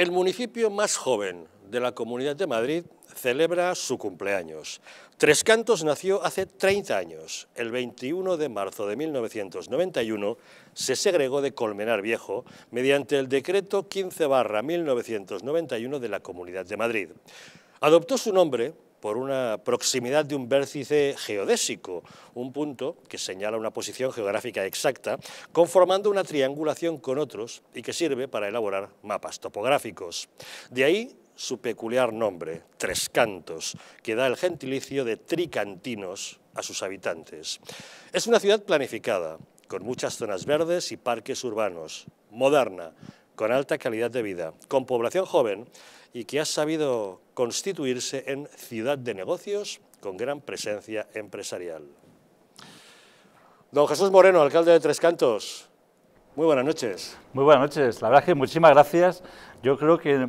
El municipio más joven de la Comunidad de Madrid celebra su cumpleaños. Tres Cantos nació hace 30 años. El 21 de marzo de 1991 se segregó de Colmenar Viejo mediante el decreto 15 1991 de la Comunidad de Madrid. Adoptó su nombre por una proximidad de un vértice geodésico, un punto que señala una posición geográfica exacta, conformando una triangulación con otros y que sirve para elaborar mapas topográficos. De ahí su peculiar nombre, Tres Cantos, que da el gentilicio de tricantinos a sus habitantes. Es una ciudad planificada, con muchas zonas verdes y parques urbanos, moderna, con alta calidad de vida, con población joven y que ha sabido constituirse en ciudad de negocios con gran presencia empresarial. Don Jesús Moreno, alcalde de Tres Cantos, muy buenas noches. Muy buenas noches. La verdad es que muchísimas gracias. Yo creo que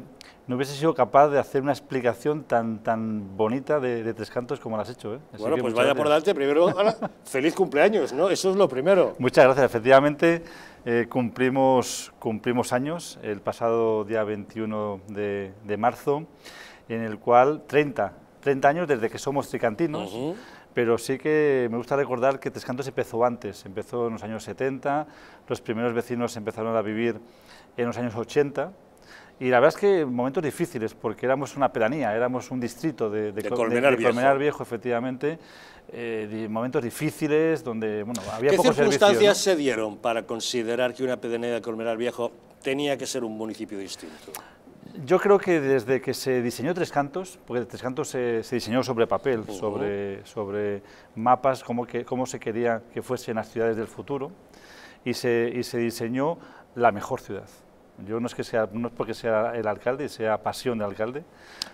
no hubiese sido capaz de hacer una explicación tan, tan bonita de, Tres Cantos como la has hecho. ¿eh? Bueno, pues vaya por delante. Primero, feliz cumpleaños, ¿no? Eso es lo primero. Muchas gracias. Efectivamente, eh, cumplimos, cumplimos años el pasado día 21 de, marzo, en el cual 30, 30 años desde que somos tricantinos. pero sí que me gusta recordar que Tres Cantos empezó antes, empezó en los años 70, los primeros vecinos empezaron a vivir en los años 80, y la verdad es que momentos difíciles, porque éramos una pedanía, éramos un distrito de, de, Viejo. efectivamente. Eh, momentos difíciles donde había ¿Qué pocos circunstancias circunstancias se dieron para considerar que una pedanía de Colmenar Viejo tenía que ser un municipio distinto? Yo creo que desde que se diseñó Tres Cantos, porque Tres Cantos se, diseñó sobre papel, sobre, mapas, cómo, se quería que fuesen las ciudades del futuro, y se, y se diseñó la mejor ciudad. Yo no es que sea, no es porque sea el alcalde, sea pasión de alcalde.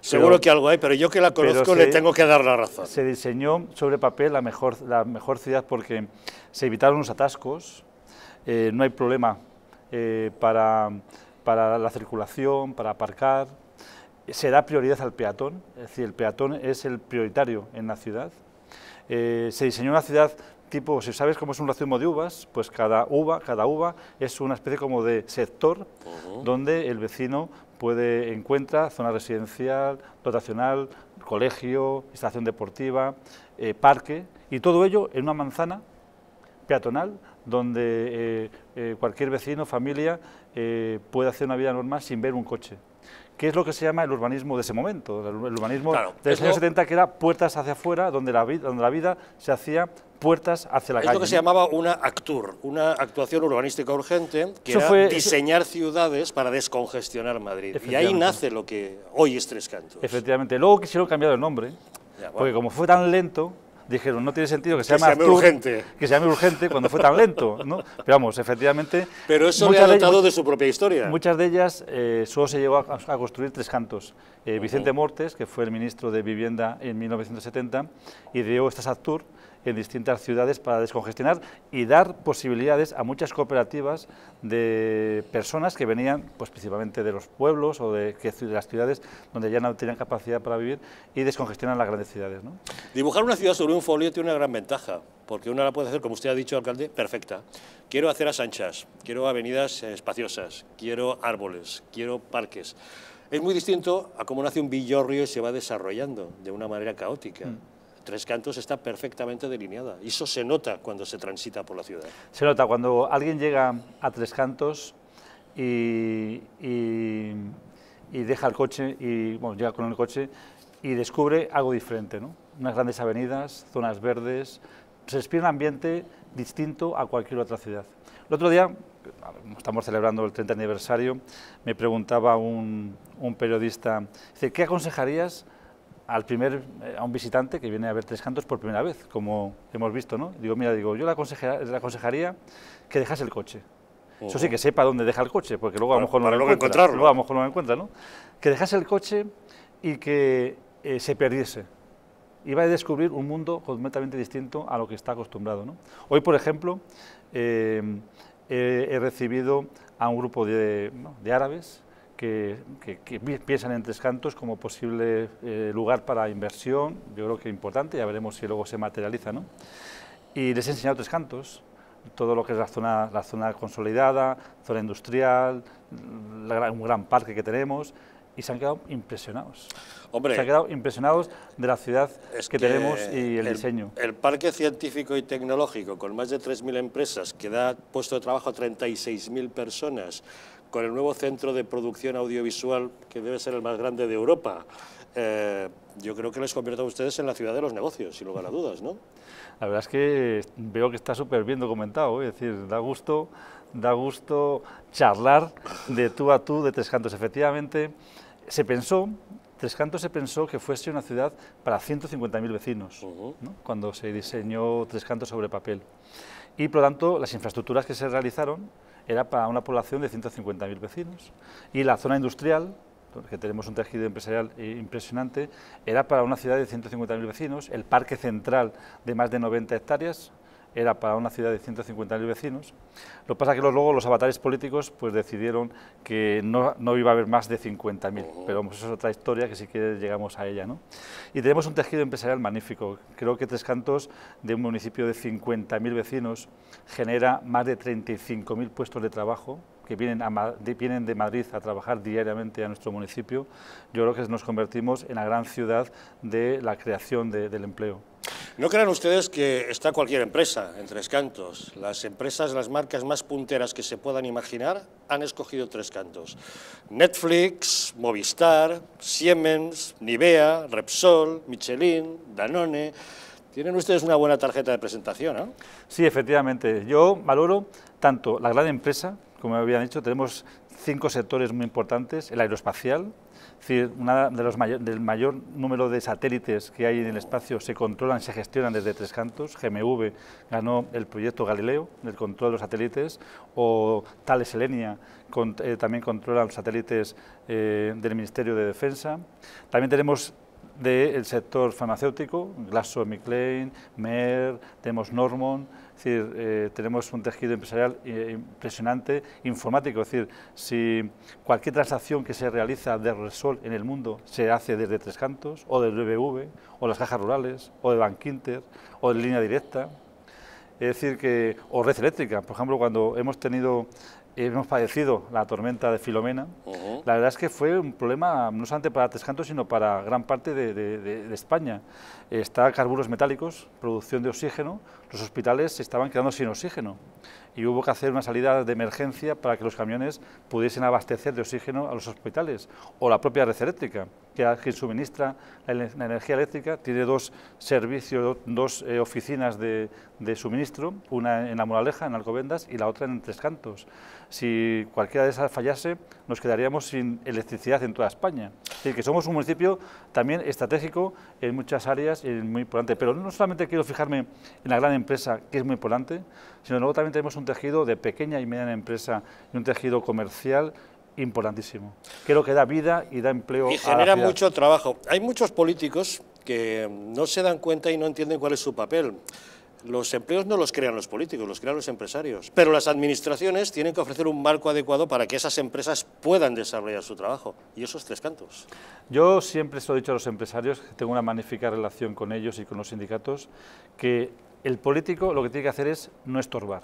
Seguro que algo hay, pero yo que la conozco le tengo que dar la razón. Se diseñó sobre papel la mejor, la mejor ciudad porque se evitaron los atascos, eh, no hay problema eh, para, la circulación, para aparcar, se da prioridad al peatón, es decir, el peatón es el prioritario en la ciudad. Eh, se diseñó una ciudad tipo, si sabes cómo es un racimo de uvas, pues cada uva, cada uva es una especie como de sector donde el vecino puede encuentra zona residencial, dotacional, colegio, ...estación deportiva, eh, parque y todo ello en una manzana peatonal donde eh, eh, cualquier vecino, familia puede hacer una vida normal sin ver un coche que es lo que se llama el urbanismo de ese momento, el urbanismo de los años 70 que era puertas hacia afuera, donde la, vida, donde la vida se hacía puertas hacia la calle. Es que se llamaba una ACTUR, una actuación urbanística urgente, que era fue, diseñar ciudades para descongestionar Madrid. Y ahí nace lo que hoy es Tres Cantos. Efectivamente. Luego quisieron cambiar el nombre, porque como fue tan lento, dijeron, no tiene sentido que se, más llame, urgente. Que urgente cuando fue tan lento, ¿no? Pero vamos, efectivamente... Pero eso le ha dotado de, su propia historia. Muchas de ellas eh, solo se llegó a, construir tres cantos. Eh, Vicente Mortes, que fue el ministro de Vivienda en 1970, y estas actur, en distintas ciudades para descongestionar y dar posibilidades a muchas cooperativas de personas que venían pues, principalmente de los pueblos o de, que, las ciudades donde ya no tenían capacidad para vivir y descongestionan las grandes ciudades. Dibujar una ciudad sobre un folio tiene una gran ventaja, porque una la puede hacer, como usted ha dicho, alcalde, perfecta. Quiero hacer a quiero avenidas espaciosas, quiero árboles, quiero parques. Es muy distinto a cómo nace un villorrio y se va desarrollando de una manera caótica. Mm. Tres Cantos está perfectamente delineada y eso se nota cuando se transita por la ciudad. Se nota cuando alguien llega a Tres Cantos y, deja el coche, y llega con el coche y descubre algo diferente, ¿no? unas grandes avenidas, zonas verdes, se respira un ambiente distinto a cualquier otra ciudad. El otro día, estamos celebrando el 30 aniversario, me preguntaba un, periodista, ¿qué aconsejarías al primer, eh, a un visitante que viene a ver Tres Cantos por primera vez, como hemos visto, ¿no? Digo, mira, digo, yo le, aconsejaría, que dejase el coche. Eso sí, que sepa dónde deja el coche, porque luego a lo mejor no lo encuentra. a no encuentra, Que dejase el coche y que eh, se perdiese. Iba a descubrir un mundo completamente distinto a lo que está acostumbrado, ¿no? Hoy, por ejemplo, eh, he recibido a un grupo de, de árabes que, piensan en Tres Cantos como posible eh, lugar para inversión, yo creo que importante, ya veremos si luego se materializa, ¿no? Y les he enseñado Tres Cantos, todo lo que es la zona, la zona consolidada, zona industrial, un gran parque que tenemos, y se han quedado impresionados. Hombre, se han quedado impresionados de la ciudad es que, tenemos y el, el, diseño. El parque científico y tecnológico, con más de 3.000 empresas, que da puesto de trabajo a 36.000 personas, con el nuevo centro de producción audiovisual, que debe ser el más grande de Europa, eh, yo creo que les convierto a ustedes en la ciudad de los negocios, sin lugar a dudas, ¿no? La verdad es que veo que está súper bien documentado, es decir, da gusto, da gusto charlar de tú a tú de Tres Cantos. Efectivamente, se pensó, Tres Cantos se pensó que fuese una ciudad para 150.000 vecinos, ¿no? cuando se diseñó Tres Cantos sobre papel. Y, por lo tanto, las infraestructuras que se realizaron era para una población de 150.000 vecinos. Y la zona industrial, que tenemos un tejido empresarial impresionante, era para una ciudad de 150.000 vecinos, el parque central de más de 90 hectáreas, era para una ciudad de 150.000 vecinos. Lo que pasa es que luego los avatares políticos pues decidieron que no, iba a haber más de 50.000, pero eso es otra historia que si quieres llegamos a ella. ¿no? Y tenemos un tejido empresarial magnífico. Creo que Tres Cantos, de un municipio de 50.000 vecinos, genera más de 35.000 puestos de trabajo que vienen, de, Madrid a trabajar diariamente a nuestro municipio, yo creo que nos convertimos en la gran ciudad de la creación del empleo. No crean ustedes que está cualquier empresa en Tres Cantos. Las empresas, las marcas más punteras que se puedan imaginar han escogido Tres Cantos. Netflix, Movistar, Siemens, Nivea, Repsol, Michelin, Danone... Tienen ustedes una buena tarjeta de presentación, ¿no? ¿eh? Sí, efectivamente. Yo valoro tanto la gran empresa, como habían dicho, tenemos cinco sectores muy importantes, el aeroespacial, es decir, una de los del mayor número de satélites que hay en el espacio se controlan, se gestionan desde Tres Cantos. GMV ganó el proyecto Galileo, el control de los satélites, o Thales Elenia eh, también controla los satélites eh, del Ministerio de Defensa. También tenemos del sector farmacéutico, Glass-O-McLean, Mer, tenemos Normon es eh, decir, tenemos un tejido empresarial eh, impresionante, informático. Es decir, si cualquier transacción que se realiza de Resol en el mundo se hace desde Tres Cantos, o del BBV, o las cajas rurales, o de Bankinter, o de línea directa. Es decir, que, o red eléctrica, por ejemplo, cuando hemos tenido hemos padecido la tormenta de Filomena, la verdad es que fue un problema no solamente para Tres Cantos, sino para gran parte de España. Está carburos metálicos, producción de oxígeno, los hospitales se estaban quedando sin oxígeno y hubo que hacer una salida de emergencia para que los camiones pudiesen abastecer de oxígeno a los hospitales, o la propia red eléctrica, que suministra la, energía eléctrica, tiene dos servicios, dos eh, oficinas de, suministro, una en La Moraleja, en Alcobendas, y la otra en Tres Cantos. Si cualquiera de esas fallase, nos quedaríamos sin electricidad en toda España. Es decir, que somos un municipio también estratégico en muchas áreas y muy importante. Pero no solamente quiero fijarme en la gran empresa, que es muy importante, sino luego también tenemos un tejido de pequeña y mediana empresa y un tejido comercial importantísimo. Creo que da vida y da empleo. Y genera mucho trabajo. Hay muchos políticos que no se dan cuenta y no entienden cuál es su papel. Los empleos no los crean los políticos, los crean los empresarios. Pero las administraciones tienen que ofrecer un marco adecuado para que esas empresas puedan desarrollar su trabajo. Y esos tres cantos. Yo siempre les he dicho a los empresarios, tengo una magnífica relación con ellos y con los sindicatos, que el político lo que tiene que hacer es no estorbar.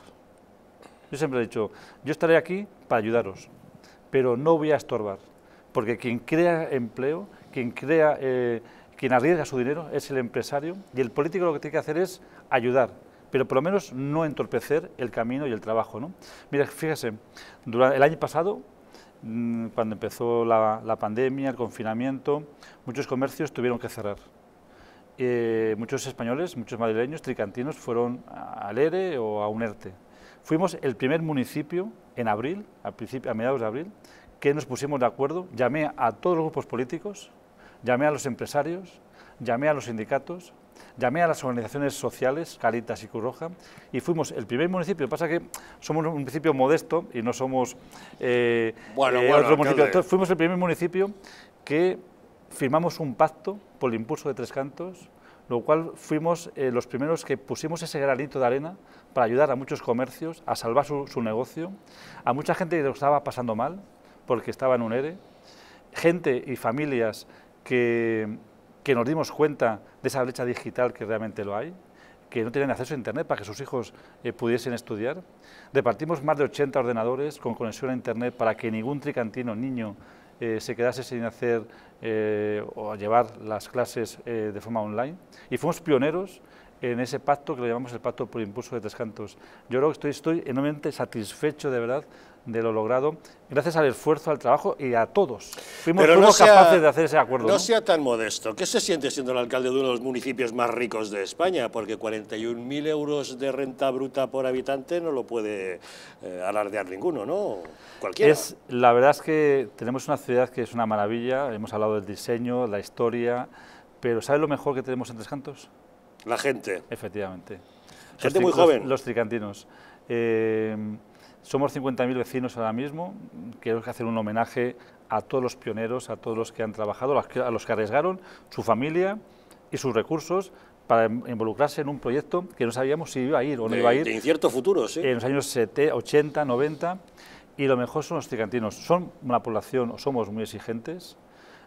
Yo siempre he dicho, yo estaré aquí para ayudaros, pero no voy a estorbar, porque quien crea empleo, quien crea, eh, quien arriesga su dinero es el empresario y el político lo que tiene que hacer es ayudar, pero por lo menos no entorpecer el camino y el trabajo. ¿no? Mira, fíjese, el año pasado, mm, cuando empezó la pandemia, el confinamiento, muchos comercios tuvieron que cerrar. Eh, muchos españoles, muchos madrileños, tricantinos, fueron al ERE o a UNERTE... Fuimos el primer municipio en abril, a, mediados de abril, que nos pusimos de acuerdo. Llamé a todos los grupos políticos, llamé a los empresarios, llamé a los sindicatos, llamé a las organizaciones sociales, Caritas y Curroja... y fuimos el primer municipio. Pasa que somos un municipio modesto y no somos eh, bueno, eh, fuimos el primer municipio que firmamos un pacto por el impulso de Tres Cantos, lo cual fuimos eh, los primeros que pusimos ese granito de arena para ayudar a muchos comercios a salvar su, negocio, a mucha gente que lo estaba pasando mal porque estaba en un ERE, gente y familias que, nos dimos cuenta de esa brecha digital que realmente lo hay, que no tienen acceso a Internet para que sus hijos eh, pudiesen estudiar. Repartimos más de 80 ordenadores con conexión a Internet para que ningún tricantino niño eh, se quedase sin hacer eh, o llevar las clases eh, de forma online. Y fuimos pioneros en ese pacto que lo llamamos el Pacto por Impulso de Tres Cantos. Yo creo que estoy, enormemente satisfecho de verdad de lo logrado, gracias al esfuerzo, al trabajo y a todos. Fuimos, capaces de hacer ese acuerdo. No, sea tan modesto. ¿Qué se siente siendo el alcalde de uno de los municipios más ricos de España? Porque 41.000 euros de renta bruta por habitante no lo puede eh, alardear ninguno, ¿no? Cualquiera. Es, la verdad es que tenemos una ciudad que es una maravilla. Hemos hablado del diseño, la historia. Pero ¿sabe lo mejor que tenemos en Tres Cantos? La gente. Efectivamente. Gente muy joven. Los, tricantinos. Eh, somos 50.000 vecinos ahora mismo. Quiero hacer un homenaje a todos los pioneros, a todos los que han trabajado, a los que arriesgaron su familia y sus recursos para involucrarse en un proyecto que no sabíamos si iba a ir o no iba a ir. De incierto futuro, sí. En los años 70, 80, 90. Y lo mejor son los tricantinos. Son una población, somos muy exigentes,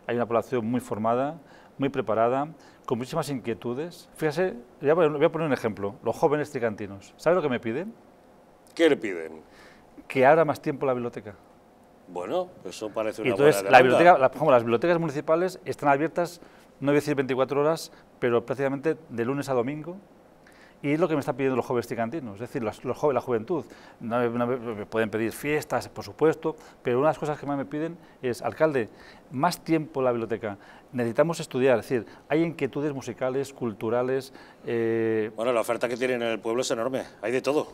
hay una población muy formada, muy preparada, con muchísimas inquietudes. Fíjese, voy a poner un ejemplo, los jóvenes tricantinos. ¿Sabe lo que me piden? ¿Qué le piden? Que abra más tiempo la biblioteca. Bueno, eso parece una la biblioteca, las bibliotecas municipales están abiertas, no voy a decir 24 horas, pero prácticamente de lunes a domingo, y es lo que me están pidiendo los jóvenes ticantinos, es decir, los, jóvenes, la juventud. pueden pedir fiestas, por supuesto, pero una de las cosas que más me piden es, alcalde, más tiempo en la biblioteca. Necesitamos estudiar, es decir, hay inquietudes musicales, culturales. Eh, bueno, la oferta que tienen en el pueblo es enorme, hay de todo,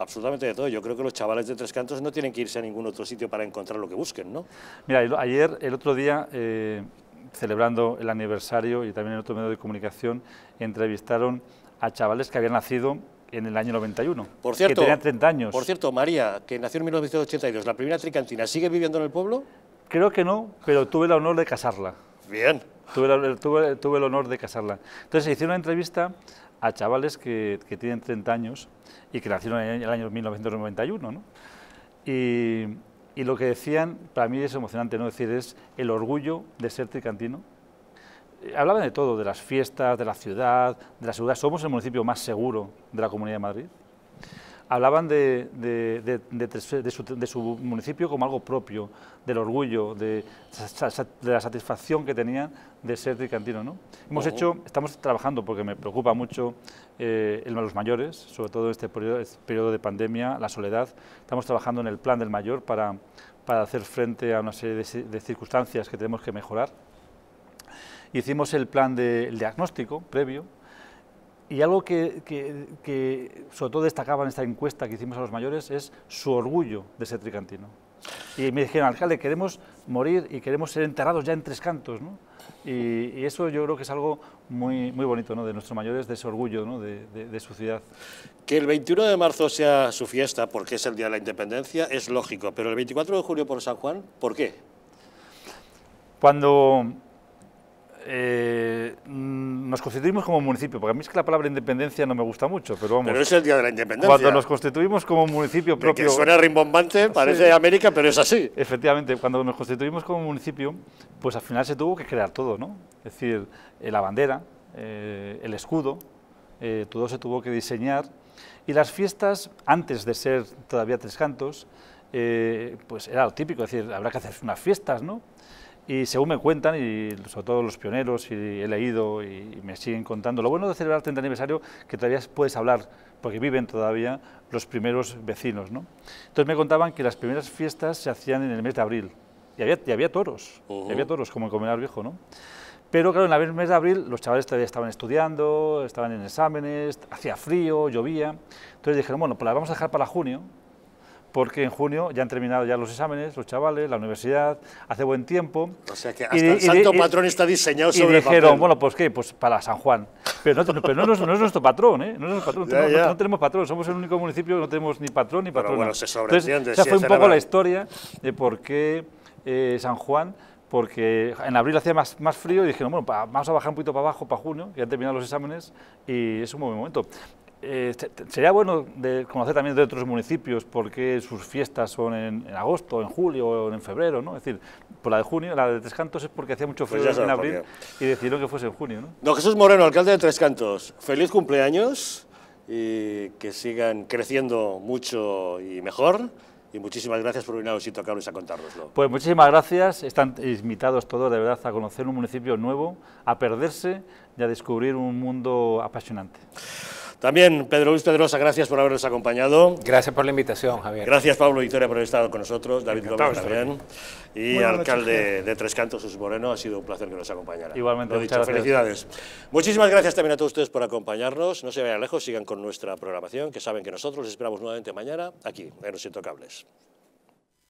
absolutamente de todo. Yo creo que los chavales de Tres Cantos no tienen que irse a ningún otro sitio para encontrar lo que busquen, ¿no? Mira, ayer, el otro día... Eh, celebrando el aniversario y también en otro medio de comunicación, entrevistaron a chavales que habían nacido en el año 91, por cierto, que tenían 30 años. Por cierto, María, que nació en 1982, la primera tricantina, ¿sigue viviendo en el pueblo? Creo que no, pero tuve el honor de casarla. Bien. Tuve, el honor de casarla. Entonces, se una entrevista a chavales que, que, tienen 30 años y que nacieron en el año 1991, ¿no? Y, y lo que decían, para mí es emocionante, ¿no? decir, es el orgullo de ser tricantino, hablaban de todo, de las fiestas, de la ciudad, de la seguridad. ¿Somos el municipio más seguro de la Comunidad de Madrid? Hablaban de, su, municipio como algo propio, del orgullo, de, la satisfacción que tenían de ser tricantino. Hemos hecho, estamos trabajando, porque me preocupa mucho eh, de los mayores, sobre todo en este periodo, de pandemia, la soledad. Estamos trabajando en el plan del mayor para, hacer frente a una serie de circunstancias que tenemos que mejorar hicimos el plan del diagnóstico previo y algo que, que, sobre todo destacaba en esta encuesta que hicimos a los mayores es su orgullo de ser tricantino. Y me dijeron, alcalde, queremos morir y queremos ser enterrados ya en tres cantos. Y, eso yo creo que es algo muy, muy bonito ¿no? de nuestros mayores, de ese orgullo ¿no? de, de, de su ciudad. Que el 21 de marzo sea su fiesta, porque es el Día de la Independencia, es lógico, pero el 24 de julio por San Juan, ¿por qué? Cuando eh, mm, nos constituimos como municipio, porque a mí es que la palabra independencia no me gusta mucho, pero vamos. Pero es el día de la independencia. Cuando nos constituimos como municipio propio. que suena rimbombante, parece de América, pero es así. Efectivamente, cuando nos constituimos como municipio, pues al final se tuvo que crear todo, ¿no? Es decir, eh, la bandera, eh, el escudo, todo se tuvo que diseñar. Y las fiestas, antes de ser todavía Tres Cantos, pues era lo típico, es decir, habrá que hacer unas fiestas, ¿no? Y según me cuentan, y sobre todo los pioneros, y he leído y me siguen contando, lo bueno de celebrar el 30 aniversario que todavía puedes hablar, porque viven todavía los primeros vecinos. ¿no? Entonces me contaban que las primeras fiestas se hacían en el mes de abril, y había, toros, había toros, como en Comunidad Viejo, ¿no? Pero claro, en el mes de abril los chavales todavía estaban estudiando, estaban en exámenes, hacía frío, llovía. Entonces dijeron, bueno, pues las vamos a dejar para junio, porque en junio ya han terminado ya los exámenes, los chavales, la universidad, hace buen tiempo. O sea que hasta el santo patrón está diseñado sobre y dijeron, bueno, pues qué, pues para San Juan. Pero no, es, nuestro patrón, ¿eh? No, es nuestro patrón, tenemos, no, tenemos patrón, somos el único municipio que no tenemos ni patrón ni patrón. Bueno, se Entonces, esa fue un poco la historia de por qué eh, San Juan porque en abril hacía más, más frío y dijeron, bueno, vamos a bajar un poquito para abajo, para junio, que han terminado los exámenes y es un buen momento. Eh, sería bueno de conocer también de otros municipios ...porque sus fiestas son en, agosto, en julio o en febrero, ¿no? Es decir, por la de junio, la de Tres Cantos es porque hacía mucho pues frío en abril y decidieron que fuese en junio, Don Jesús Moreno, alcalde de Tres Cantos, feliz cumpleaños y que sigan creciendo mucho y mejor. Y muchísimas gracias por venir a los a contárnoslo. Pues muchísimas gracias. Están invitados todos, de verdad, a conocer un municipio nuevo, a perderse y a descubrir un mundo apasionante. También, Pedro Luis Pedrosa, gracias por habernos acompañado. Gracias por la invitación, Javier. Gracias, Pablo Victoria, por haber estado con nosotros. David lópez también. Y alcalde de Tres Cantos, Sus Moreno, ha sido un placer que nos acompañara. Igualmente, Lo gracias. felicidades. Muchísimas gracias también a todos ustedes por acompañarnos. No se vayan lejos, sigan con nuestra programación, que saben que nosotros les esperamos nuevamente mañana aquí, en Los Intocables.